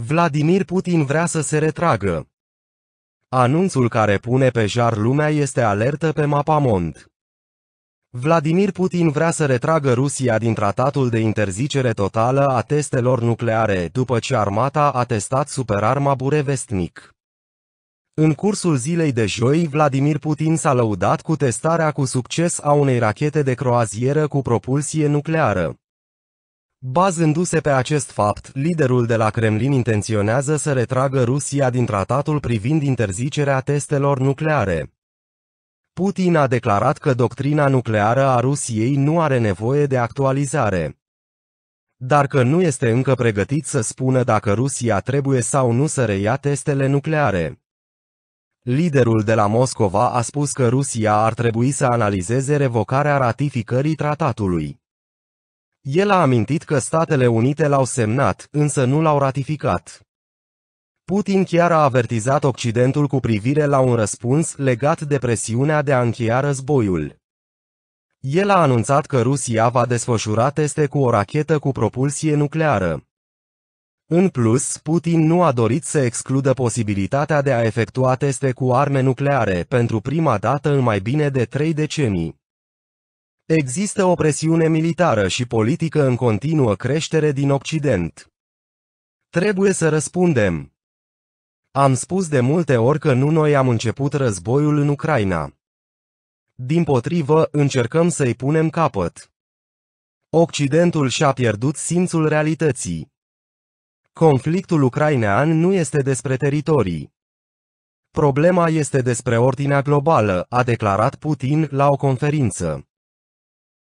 Vladimir Putin vrea să se retragă. Anunțul care pune pe jar lumea este alertă pe mapamond. Vladimir Putin vrea să retragă Rusia din tratatul de interzicere totală a testelor nucleare după ce armata a testat superarma burevestnic. În cursul zilei de joi, Vladimir Putin s-a lăudat cu testarea cu succes a unei rachete de croazieră cu propulsie nucleară. Bazându-se pe acest fapt, liderul de la Kremlin intenționează să retragă Rusia din tratatul privind interzicerea testelor nucleare. Putin a declarat că doctrina nucleară a Rusiei nu are nevoie de actualizare. Dar că nu este încă pregătit să spună dacă Rusia trebuie sau nu să reia testele nucleare. Liderul de la Moscova a spus că Rusia ar trebui să analizeze revocarea ratificării tratatului. El a amintit că Statele Unite l-au semnat, însă nu l-au ratificat. Putin chiar a avertizat Occidentul cu privire la un răspuns legat de presiunea de a încheia războiul. El a anunțat că Rusia va desfășura teste cu o rachetă cu propulsie nucleară. În plus, Putin nu a dorit să excludă posibilitatea de a efectua teste cu arme nucleare pentru prima dată în mai bine de trei decenii. Există o presiune militară și politică în continuă creștere din Occident. Trebuie să răspundem. Am spus de multe ori că nu noi am început războiul în Ucraina. Din potrivă, încercăm să-i punem capăt. Occidentul și-a pierdut simțul realității. Conflictul ucrainean nu este despre teritorii. Problema este despre ordinea globală, a declarat Putin la o conferință.